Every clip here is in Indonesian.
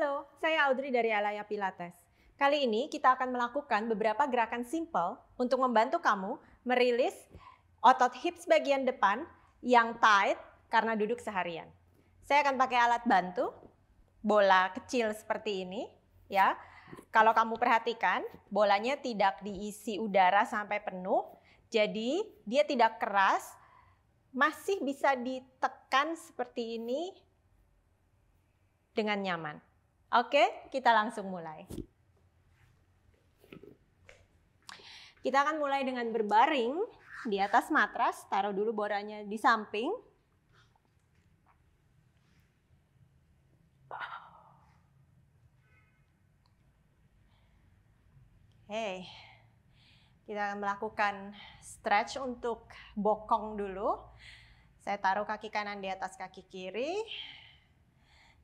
Halo, saya Audrey dari Alaya Pilates. Kali ini kita akan melakukan beberapa gerakan simple untuk membantu kamu merilis otot hips bagian depan yang tight karena duduk seharian. Saya akan pakai alat bantu, bola kecil seperti ini ya. Kalau kamu perhatikan, bolanya tidak diisi udara sampai penuh, jadi dia tidak keras, masih bisa ditekan seperti ini dengan nyaman. Oke, kita langsung mulai. Kita akan mulai dengan berbaring di atas matras, taruh dulu boranya di samping. Oke, kita akan melakukan stretch untuk bokong dulu. Saya taruh kaki kanan di atas kaki kiri,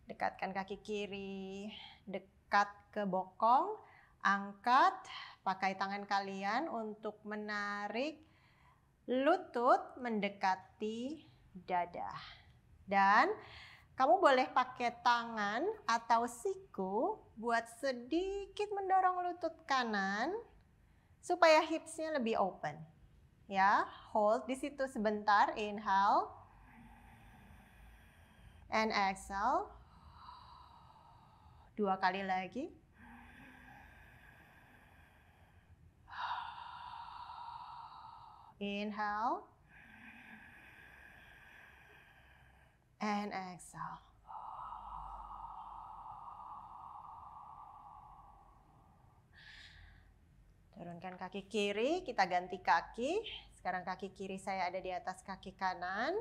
dekatkan kaki kiri dekat ke bokong, angkat, pakai tangan kalian untuk menarik lutut mendekati dada. Dan kamu boleh pakai tangan atau siku buat sedikit mendorong lutut kanan supaya hipsnya lebih open. Ya, hold di situ sebentar, inhale and exhale. Dua kali lagi. Inhale. And exhale. Turunkan kaki kiri, kita ganti kaki. Sekarang kaki kiri saya ada di atas kaki kanan.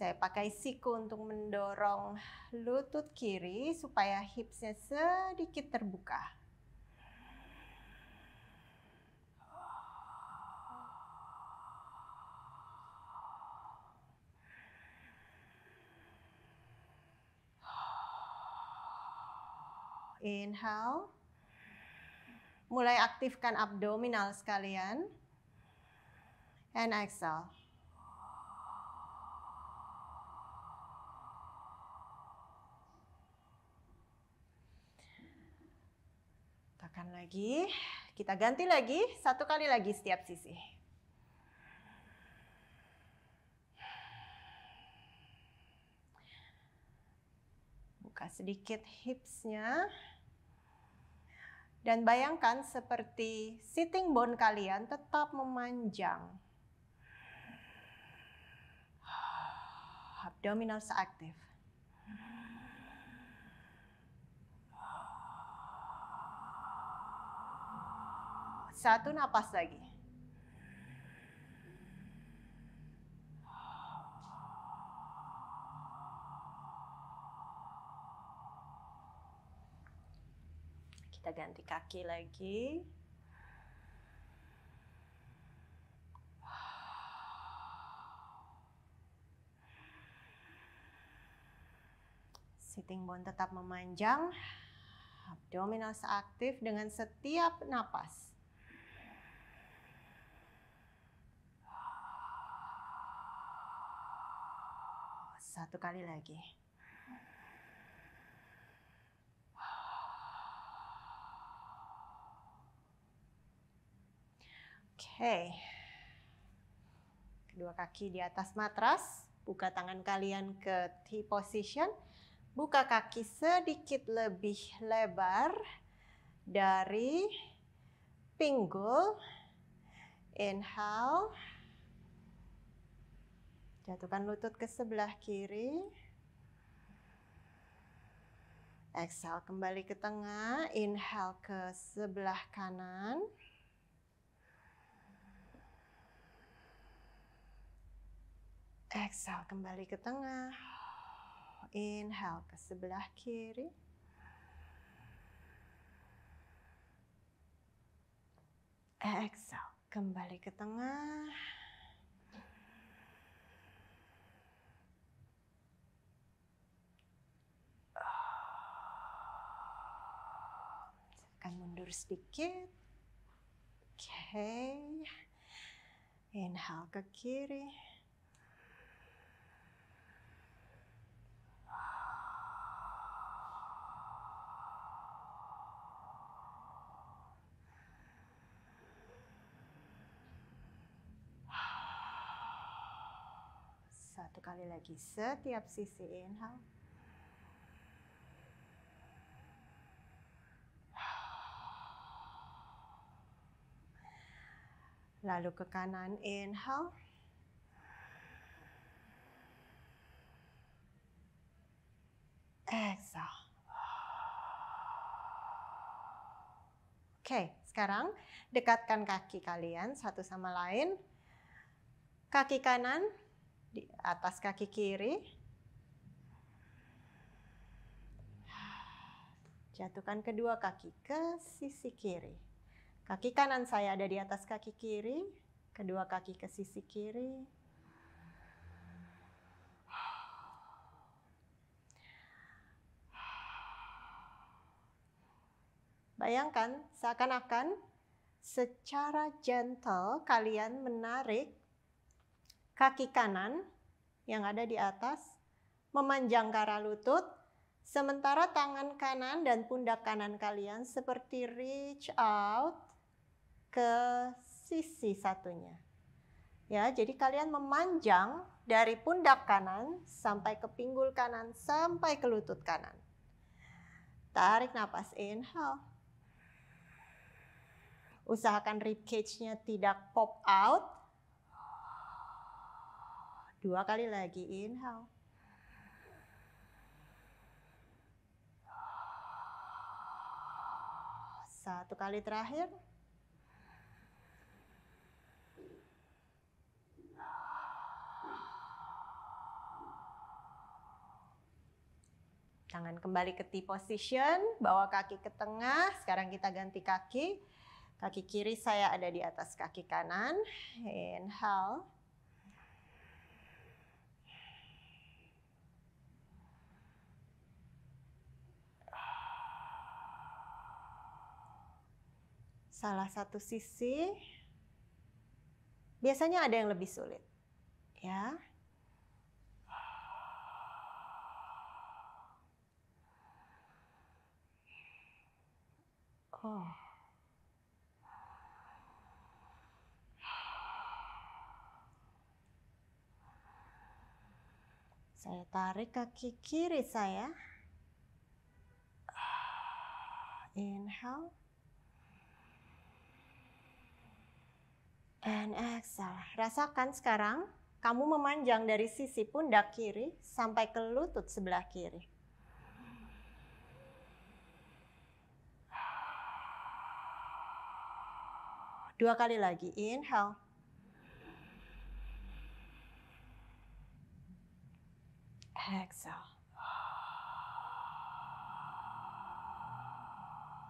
Saya pakai siku untuk mendorong lutut kiri supaya hipsnya sedikit terbuka. Inhale. Mulai aktifkan abdominal sekalian. And exhale. tekan lagi. Kita ganti lagi. Satu kali lagi setiap sisi. Buka sedikit hipsnya. Dan bayangkan seperti sitting bone kalian tetap memanjang. Abdominal seaktif. Satu napas lagi. Kita ganti kaki lagi. Sitting bone tetap memanjang. Abdominal aktif dengan setiap napas. Satu kali lagi. Oke. Kedua kaki di atas matras. Buka tangan kalian ke T position. Buka kaki sedikit lebih lebar dari pinggul. Inhale. Jatuhkan lutut ke sebelah kiri. Exhale kembali ke tengah, inhale ke sebelah kanan. Exhale kembali ke tengah. Inhale ke sebelah kiri. Exhale kembali ke tengah. akan mundur sedikit. Oke. Okay. Inhale ke kiri. Satu kali lagi setiap sisi inhale. Lalu ke kanan, inhale. Exhale. Oke, sekarang dekatkan kaki kalian satu sama lain. Kaki kanan di atas kaki kiri. Jatuhkan kedua kaki ke sisi kiri. Kaki kanan saya ada di atas kaki kiri, kedua kaki ke sisi kiri. Bayangkan seakan-akan secara gentle kalian menarik kaki kanan yang ada di atas, memanjang ke arah lutut, sementara tangan kanan dan pundak kanan kalian seperti reach out ke sisi satunya. Ya, jadi kalian memanjang dari pundak kanan sampai ke pinggul kanan sampai ke lutut kanan. Tarik nafas, inhale. Usahakan rib cage-nya tidak pop out. Dua kali lagi inhale. Satu kali terakhir. Tangan kembali ke T position, bawa kaki ke tengah. Sekarang kita ganti kaki. Kaki kiri saya ada di atas kaki kanan. Inhale. Salah satu sisi biasanya ada yang lebih sulit. Ya. Saya tarik kaki kiri saya. Inhale. And exhale. Rasakan sekarang kamu memanjang dari sisi pundak kiri sampai ke lutut sebelah kiri. Dua kali lagi. Inhale. Exhale.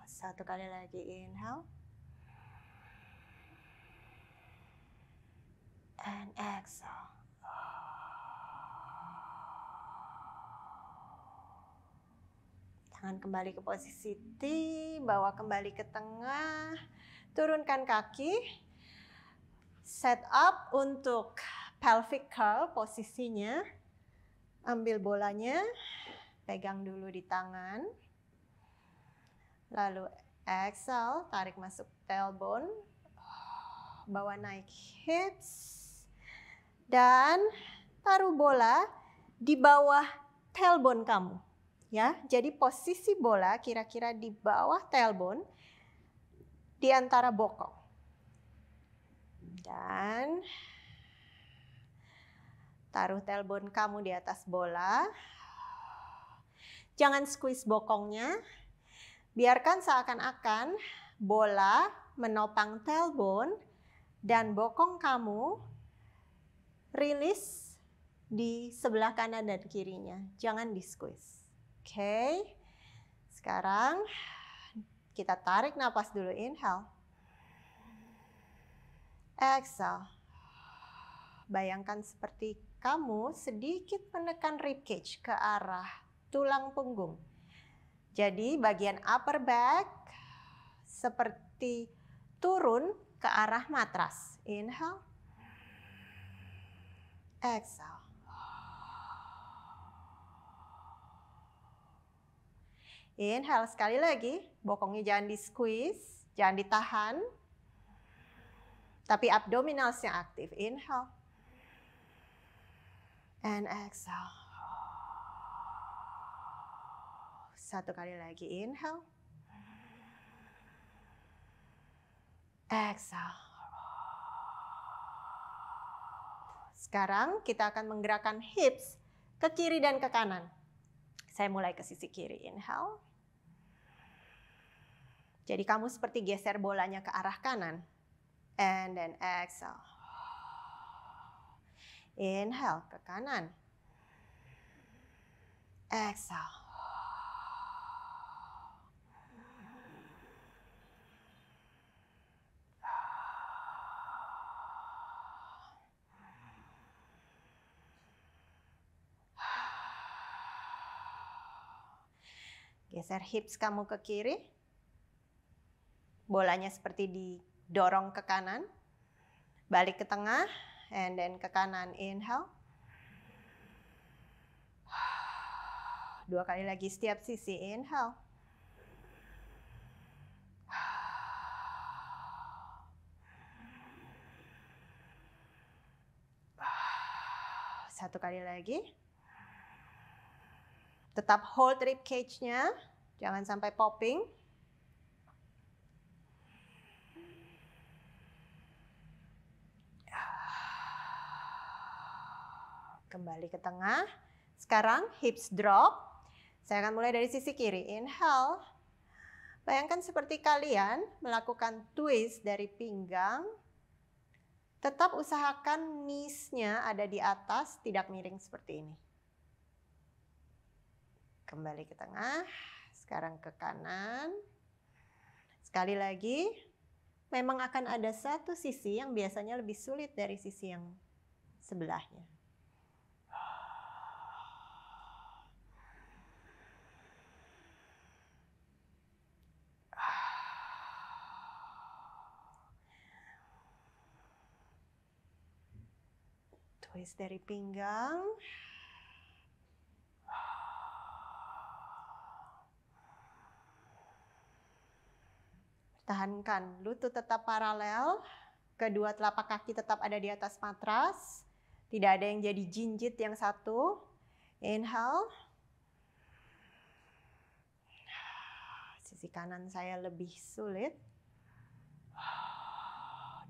Satu kali lagi. Inhale. And exhale. Tangan kembali ke posisi T, bawa kembali ke tengah turunkan kaki, set up untuk pelvic curl posisinya, ambil bolanya, pegang dulu di tangan, lalu exhale, tarik masuk tailbone, bawa naik hips, dan taruh bola di bawah tailbone kamu. Ya, jadi posisi bola kira-kira di bawah tailbone di antara bokong. Dan taruh telpon kamu di atas bola. Jangan squeeze bokongnya. Biarkan seakan-akan bola menopang telpon dan bokong kamu rilis di sebelah kanan dan kirinya. Jangan di squeeze. Oke. Okay. Sekarang kita tarik nafas dulu, inhale. Exhale. Bayangkan seperti kamu sedikit menekan ribcage ke arah tulang punggung. Jadi bagian upper back seperti turun ke arah matras. Inhale. Exhale. Inhale sekali lagi. Bokongnya jangan di squeeze, jangan ditahan. Tapi yang aktif. Inhale. And exhale. Satu kali lagi. Inhale. Exhale. Sekarang kita akan menggerakkan hips ke kiri dan ke kanan. Saya mulai ke sisi kiri. Inhale. Jadi kamu seperti geser bolanya ke arah kanan. And then exhale. Inhale ke kanan. Exhale. Geser hips kamu ke kiri bolanya seperti didorong ke kanan, balik ke tengah, and then ke kanan, inhale. Dua kali lagi setiap sisi, inhale. Satu kali lagi. Tetap hold rib cage-nya, jangan sampai popping. Kembali ke tengah. Sekarang hips drop. Saya akan mulai dari sisi kiri. Inhale. Bayangkan seperti kalian melakukan twist dari pinggang. Tetap usahakan knees-nya ada di atas, tidak miring seperti ini. Kembali ke tengah. Sekarang ke kanan. Sekali lagi, memang akan ada satu sisi yang biasanya lebih sulit dari sisi yang sebelahnya. dari pinggang. Tahankan lutut tetap paralel, kedua telapak kaki tetap ada di atas matras. Tidak ada yang jadi jinjit yang satu. Inhale. Sisi kanan saya lebih sulit.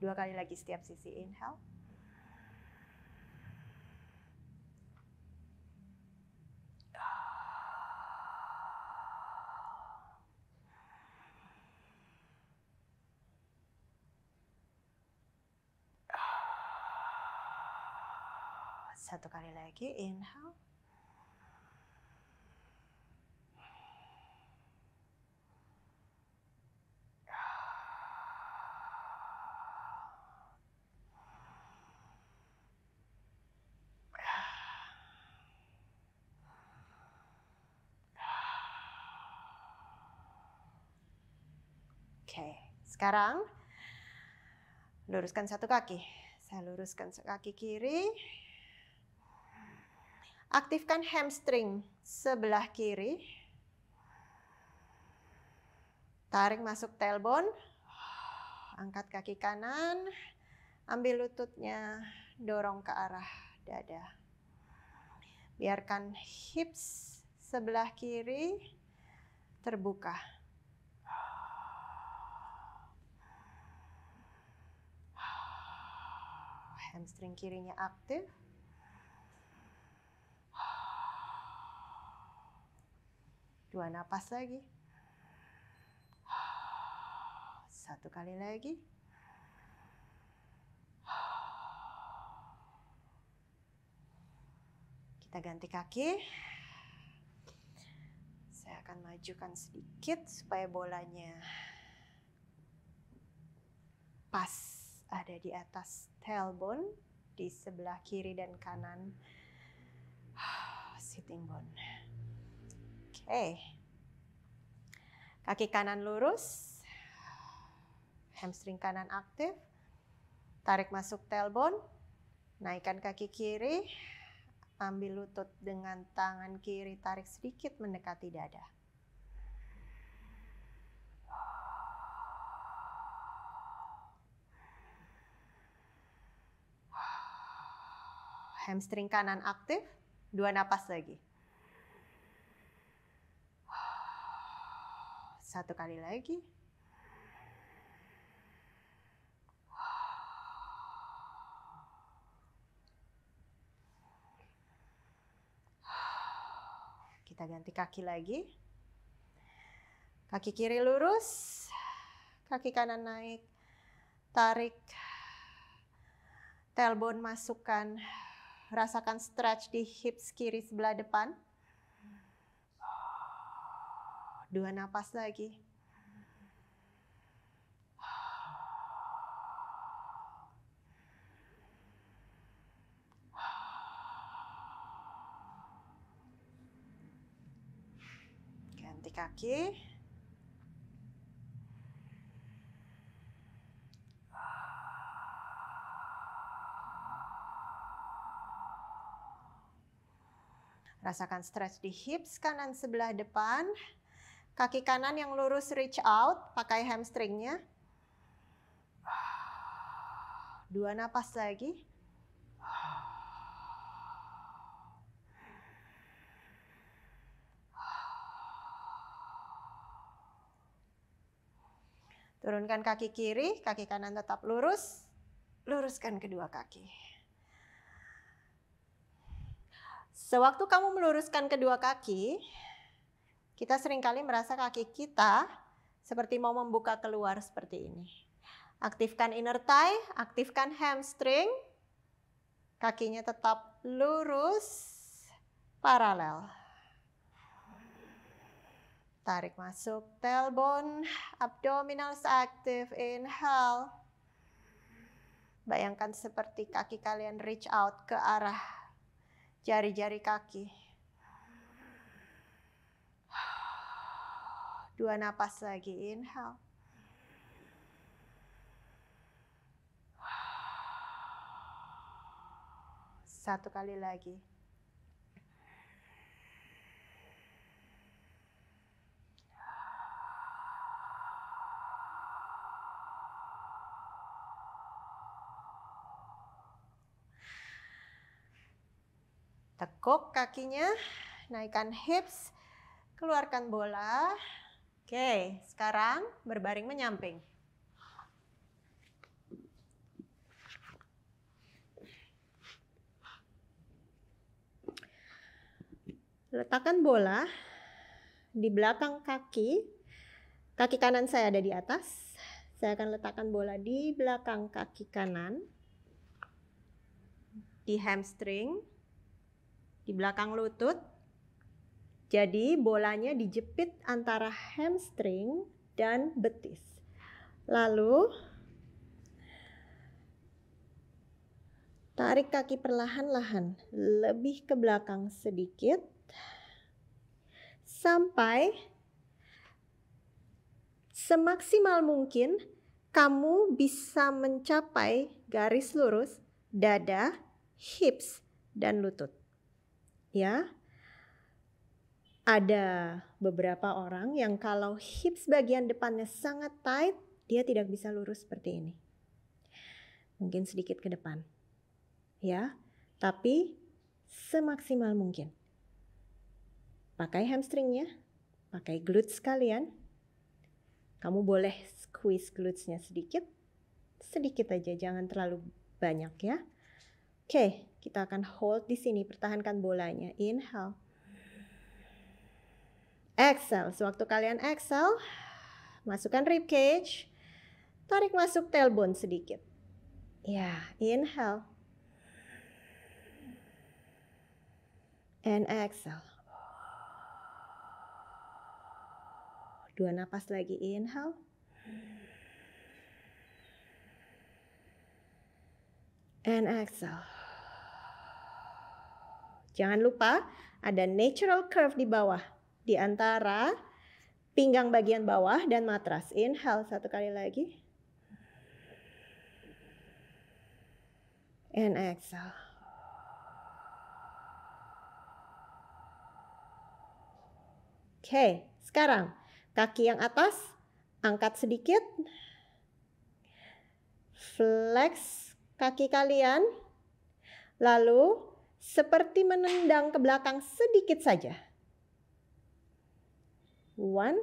Dua kali lagi setiap sisi inhale. Satu kali lagi, inhale. Oke, sekarang luruskan satu kaki. Saya luruskan kaki kiri, Aktifkan hamstring sebelah kiri. Tarik masuk tailbone. Angkat kaki kanan. Ambil lututnya, dorong ke arah dada. Biarkan hips sebelah kiri terbuka. Hamstring kirinya aktif. Dua napas lagi. Satu kali lagi. Kita ganti kaki. Saya akan majukan sedikit supaya bolanya pas ada di atas tailbone di sebelah kiri dan kanan sitting bone. Eh, Kaki kanan lurus. Hamstring kanan aktif. Tarik masuk tailbone. Naikkan kaki kiri. Ambil lutut dengan tangan kiri, tarik sedikit mendekati dada. Hamstring kanan aktif, dua napas lagi. Satu kali lagi. Kita ganti kaki lagi. Kaki kiri lurus, kaki kanan naik. Tarik tailbone masukkan. Rasakan stretch di hips kiri sebelah depan dua napas lagi. Ganti kaki. Rasakan stretch di hips kanan sebelah depan. Kaki kanan yang lurus reach out, pakai hamstringnya. Dua napas lagi. Turunkan kaki kiri, kaki kanan tetap lurus. Luruskan kedua kaki. Sewaktu kamu meluruskan kedua kaki, kita seringkali merasa kaki kita seperti mau membuka keluar seperti ini. Aktifkan inner thigh, aktifkan hamstring. Kakinya tetap lurus, paralel. Tarik masuk tailbone, abdominals aktif, inhale. Bayangkan seperti kaki kalian reach out ke arah jari-jari kaki. Dua napas lagi, inhale. Satu kali lagi. Tekuk kakinya, naikkan hips, keluarkan bola, Oke, sekarang berbaring menyamping. Letakkan bola di belakang kaki. Kaki kanan saya ada di atas. Saya akan letakkan bola di belakang kaki kanan. Di hamstring. Di belakang lutut. Jadi bolanya dijepit antara hamstring dan betis. Lalu tarik kaki perlahan-lahan lebih ke belakang sedikit sampai semaksimal mungkin kamu bisa mencapai garis lurus dada, hips, dan lutut. Ya, ada beberapa orang yang kalau hips bagian depannya sangat tight, dia tidak bisa lurus seperti ini. Mungkin sedikit ke depan. Ya, tapi semaksimal mungkin. Pakai hamstringnya, pakai glutes kalian. Kamu boleh squeeze glutesnya sedikit, sedikit aja, jangan terlalu banyak ya. Oke, kita akan hold di sini, pertahankan bolanya. Inhale. Exhale, sewaktu kalian exhale, masukkan rib cage, tarik masuk tailbone sedikit. Ya, inhale. And exhale. Dua napas lagi, inhale. And exhale. Jangan lupa ada natural curve di bawah di antara pinggang bagian bawah dan matras. Inhale satu kali lagi. And exhale. Oke, okay, sekarang kaki yang atas angkat sedikit. Flex kaki kalian. Lalu seperti menendang ke belakang sedikit saja. One,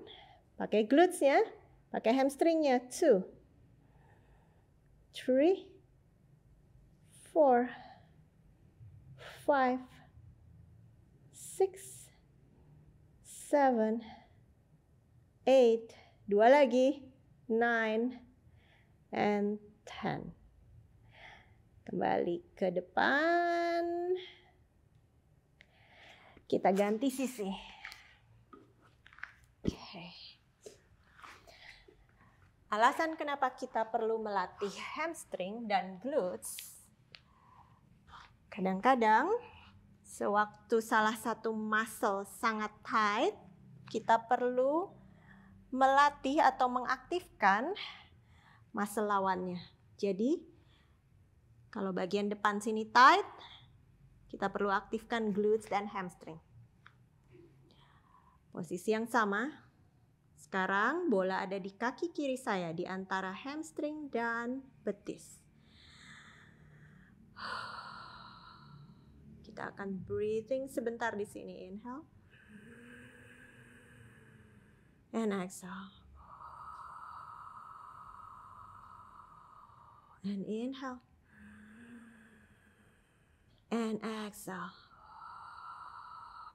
pakai glutes ya, pakai hamstringnya. Two, three, four, five, six, seven, eight, dua lagi, nine, and ten. Kembali ke depan. Kita ganti sisi. Alasan kenapa kita perlu melatih hamstring dan glutes, kadang-kadang sewaktu salah satu muscle sangat tight, kita perlu melatih atau mengaktifkan muscle lawannya. Jadi, kalau bagian depan sini tight, kita perlu aktifkan glutes dan hamstring. Posisi yang sama, sekarang bola ada di kaki kiri saya di antara hamstring dan betis. Kita akan breathing sebentar di sini. Inhale. And exhale. And inhale. And exhale.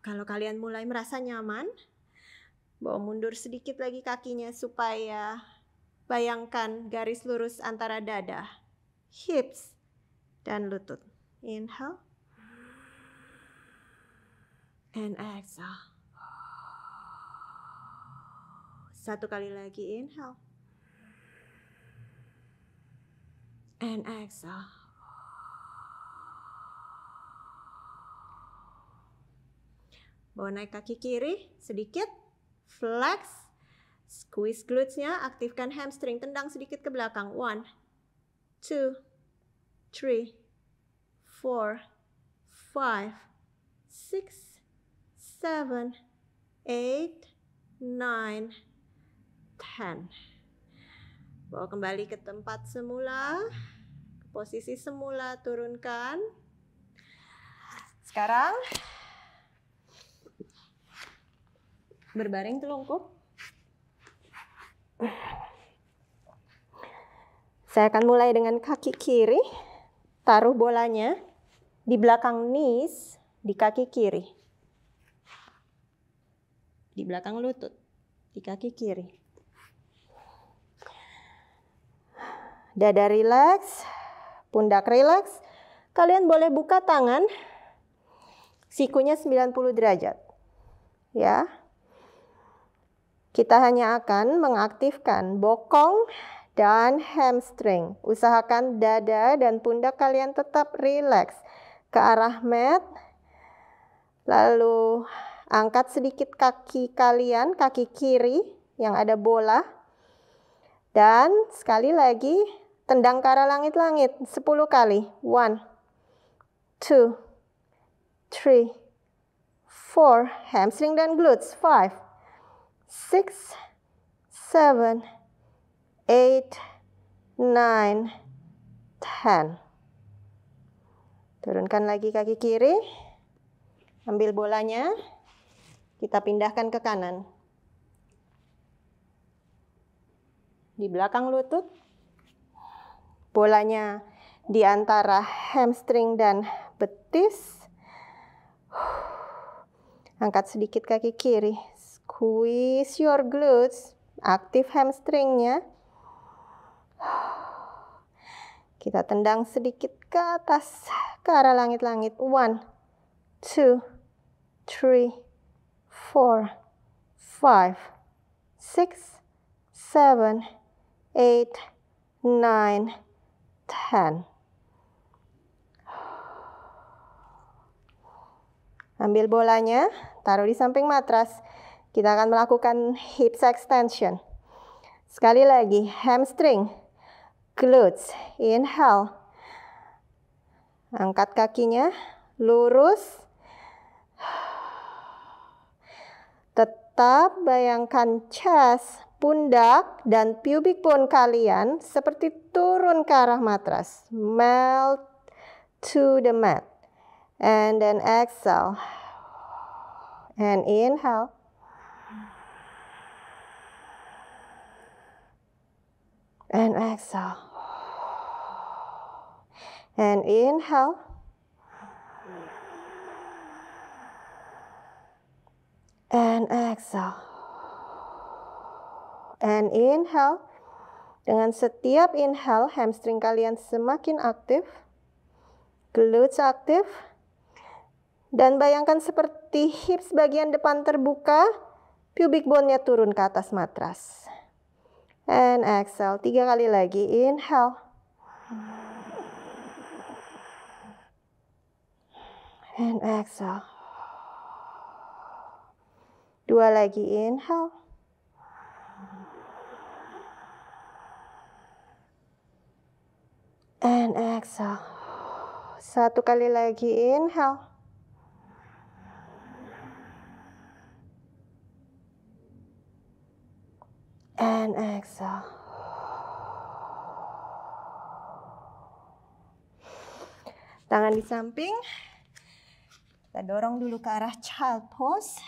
Kalau kalian mulai merasa nyaman, bawa mundur sedikit lagi kakinya supaya bayangkan garis lurus antara dada, hips, dan lutut. Inhale. And exhale. Satu kali lagi inhale. And exhale. Bawa naik kaki kiri sedikit. Flex. Squeeze glutesnya, aktifkan hamstring, tendang sedikit ke belakang. One, two, three, four, five, six, seven, eight, nine, ten. Bawa kembali ke tempat semula, ke posisi semula, turunkan. Sekarang berbareng telungkup. Saya akan mulai dengan kaki kiri. Taruh bolanya di belakang knees, di kaki kiri. Di belakang lutut, di kaki kiri. Dada relax, pundak relax. Kalian boleh buka tangan, sikunya 90 derajat. Ya. Kita hanya akan mengaktifkan bokong dan hamstring. Usahakan dada dan pundak kalian tetap rileks ke arah mat. Lalu angkat sedikit kaki kalian, kaki kiri yang ada bola. Dan sekali lagi tendang ke arah langit-langit 10 kali. 1 2 3 4 hamstring dan glutes 5 six, seven, eight, nine, ten. Turunkan lagi kaki kiri. Ambil bolanya. Kita pindahkan ke kanan. Di belakang lutut. Bolanya di antara hamstring dan betis. Angkat sedikit kaki kiri. Squeeze your glutes. Aktif hamstringnya. Kita tendang sedikit ke atas, ke arah langit-langit. One, two, three, four, five, six, seven, eight, nine, ten. Ambil bolanya, taruh di samping matras. Kita akan melakukan hips extension. Sekali lagi, hamstring, glutes, inhale. Angkat kakinya, lurus. Tetap bayangkan chest, pundak, dan pubic bone kalian seperti turun ke arah matras. Melt to the mat. And then exhale. And inhale. and exhale. And inhale. And exhale. And inhale. Dengan setiap inhale, hamstring kalian semakin aktif. Glutes aktif. Dan bayangkan seperti hips bagian depan terbuka, pubic bone-nya turun ke atas matras and exhale. Tiga kali lagi, inhale. And exhale. Dua lagi, inhale. And exhale. Satu kali lagi, inhale. and exhale. Tangan di samping. Kita dorong dulu ke arah child pose.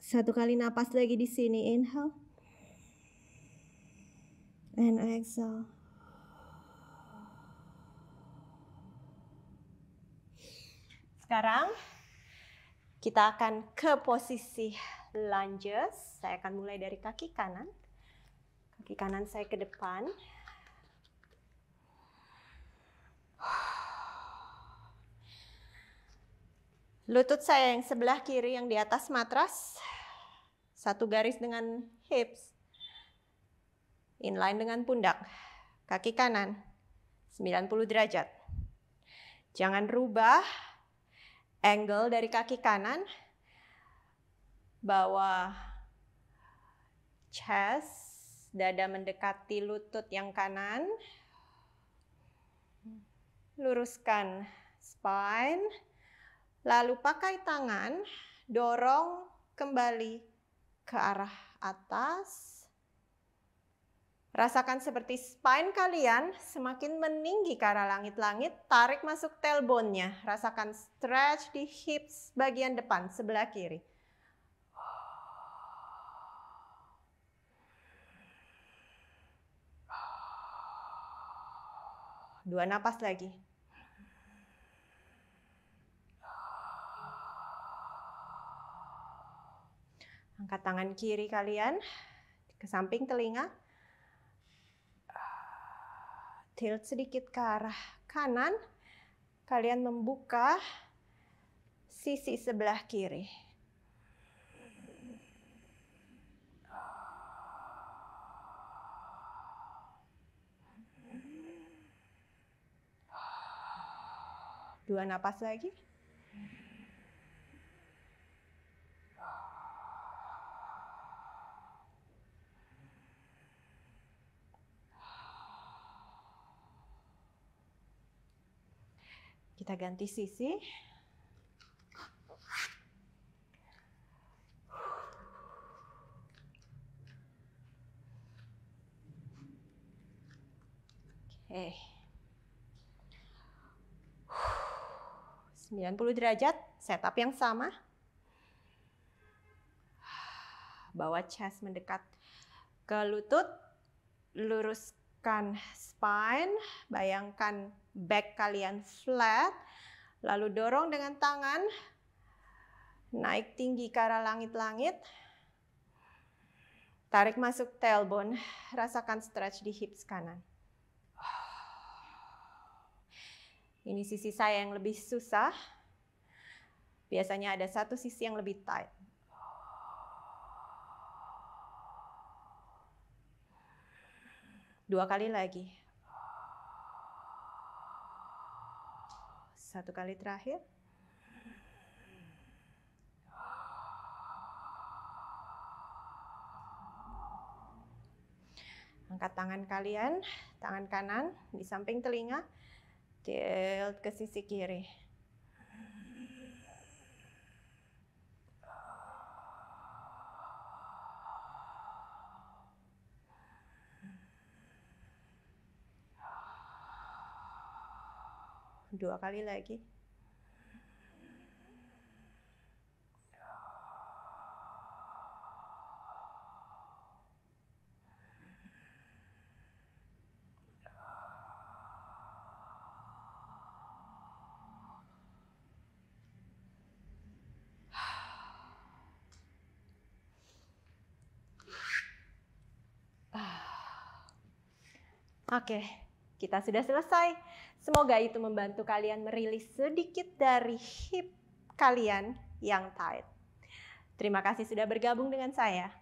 Satu kali napas lagi di sini. Inhale. And exhale. Sekarang kita akan ke posisi lunges. Saya akan mulai dari kaki kanan. Kaki kanan saya ke depan. Lutut saya yang sebelah kiri yang di atas matras. Satu garis dengan hips. Inline dengan pundak. Kaki kanan. 90 derajat. Jangan rubah angle dari kaki kanan, bawah chest, dada mendekati lutut yang kanan, luruskan spine, lalu pakai tangan, dorong kembali ke arah atas, Rasakan seperti spine kalian semakin meninggi ke arah langit-langit, tarik masuk tailbone-nya. Rasakan stretch di hips bagian depan sebelah kiri. Dua napas lagi. Angkat tangan kiri kalian ke samping telinga, tilt sedikit ke arah kanan, kalian membuka sisi sebelah kiri. Dua napas lagi. Kita ganti sisi. Oke. Okay. 90 derajat, setup yang sama. Bawa chest mendekat ke lutut, luruskan spine, bayangkan back kalian flat, lalu dorong dengan tangan, naik tinggi ke arah langit-langit, tarik masuk tailbone, rasakan stretch di hips kanan. Ini sisi saya yang lebih susah. Biasanya ada satu sisi yang lebih tight. Dua kali lagi. Satu kali terakhir. Angkat tangan kalian, tangan kanan di samping telinga, tilt ke sisi kiri. dua kali lagi Oke, okay kita sudah selesai. Semoga itu membantu kalian merilis sedikit dari hip kalian yang tight. Terima kasih sudah bergabung dengan saya.